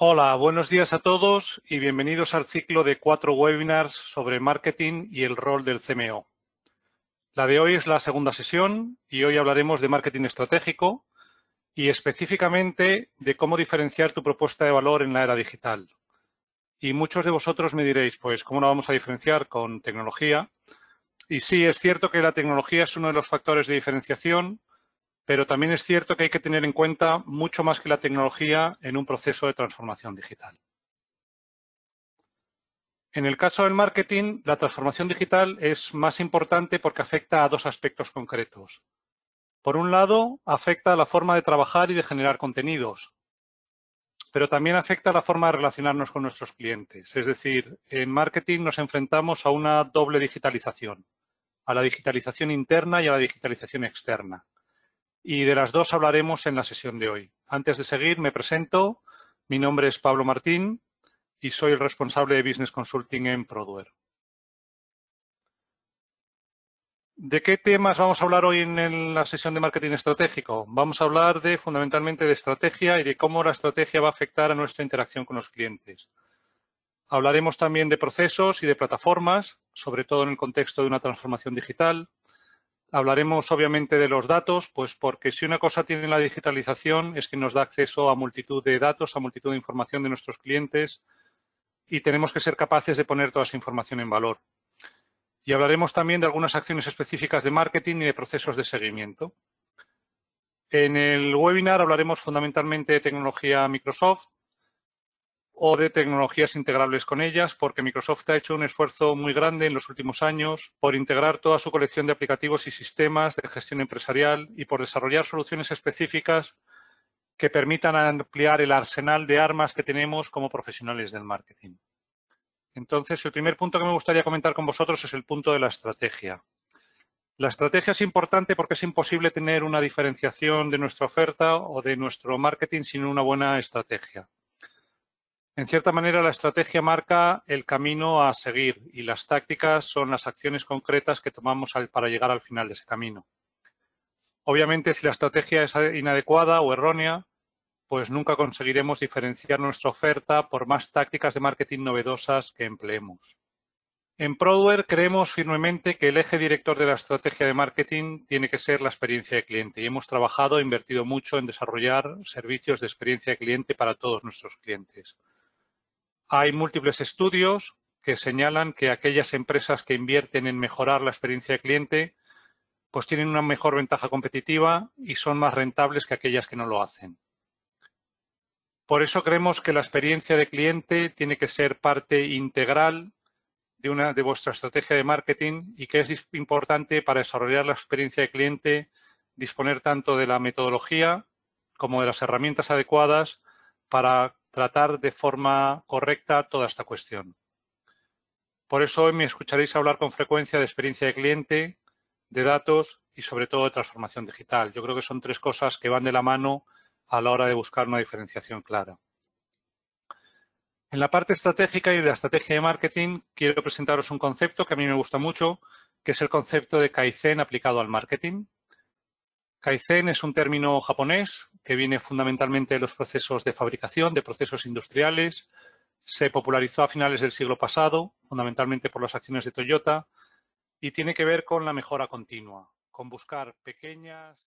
Hola, buenos días a todos y bienvenidos al ciclo de cuatro webinars sobre marketing y el rol del CMO. La de hoy es la segunda sesión y hoy hablaremos de marketing estratégico y específicamente de cómo diferenciar tu propuesta de valor en la era digital. Y muchos de vosotros me diréis, pues, ¿cómo la vamos a diferenciar con tecnología? Y sí, es cierto que la tecnología es uno de los factores de diferenciación, pero también es cierto que hay que tener en cuenta mucho más que la tecnología en un proceso de transformación digital. En el caso del marketing, la transformación digital es más importante porque afecta a dos aspectos concretos. Por un lado, afecta a la forma de trabajar y de generar contenidos, pero también afecta a la forma de relacionarnos con nuestros clientes. Es decir, en marketing nos enfrentamos a una doble digitalización, a la digitalización interna y a la digitalización externa y de las dos hablaremos en la sesión de hoy. Antes de seguir, me presento. Mi nombre es Pablo Martín y soy el responsable de Business Consulting en Produer. ¿De qué temas vamos a hablar hoy en la sesión de marketing estratégico? Vamos a hablar de fundamentalmente de estrategia y de cómo la estrategia va a afectar a nuestra interacción con los clientes. Hablaremos también de procesos y de plataformas, sobre todo en el contexto de una transformación digital. Hablaremos obviamente de los datos, pues porque si una cosa tiene la digitalización es que nos da acceso a multitud de datos, a multitud de información de nuestros clientes y tenemos que ser capaces de poner toda esa información en valor. Y hablaremos también de algunas acciones específicas de marketing y de procesos de seguimiento. En el webinar hablaremos fundamentalmente de tecnología Microsoft, o de tecnologías integrables con ellas, porque Microsoft ha hecho un esfuerzo muy grande en los últimos años por integrar toda su colección de aplicativos y sistemas de gestión empresarial y por desarrollar soluciones específicas que permitan ampliar el arsenal de armas que tenemos como profesionales del marketing. Entonces, el primer punto que me gustaría comentar con vosotros es el punto de la estrategia. La estrategia es importante porque es imposible tener una diferenciación de nuestra oferta o de nuestro marketing sin una buena estrategia. En cierta manera, la estrategia marca el camino a seguir y las tácticas son las acciones concretas que tomamos para llegar al final de ese camino. Obviamente, si la estrategia es inadecuada o errónea, pues nunca conseguiremos diferenciar nuestra oferta por más tácticas de marketing novedosas que empleemos. En Prodware creemos firmemente que el eje director de la estrategia de marketing tiene que ser la experiencia de cliente y hemos trabajado e invertido mucho en desarrollar servicios de experiencia de cliente para todos nuestros clientes. Hay múltiples estudios que señalan que aquellas empresas que invierten en mejorar la experiencia de cliente, pues tienen una mejor ventaja competitiva y son más rentables que aquellas que no lo hacen. Por eso creemos que la experiencia de cliente tiene que ser parte integral de, de vuestra estrategia de marketing y que es importante para desarrollar la experiencia de cliente disponer tanto de la metodología como de las herramientas adecuadas para tratar de forma correcta toda esta cuestión. Por eso hoy me escucharéis hablar con frecuencia de experiencia de cliente, de datos y sobre todo de transformación digital. Yo creo que son tres cosas que van de la mano a la hora de buscar una diferenciación clara. En la parte estratégica y de la estrategia de marketing quiero presentaros un concepto que a mí me gusta mucho, que es el concepto de Kaizen aplicado al marketing. Kaizen es un término japonés que viene fundamentalmente de los procesos de fabricación, de procesos industriales. Se popularizó a finales del siglo pasado, fundamentalmente por las acciones de Toyota, y tiene que ver con la mejora continua, con buscar pequeñas.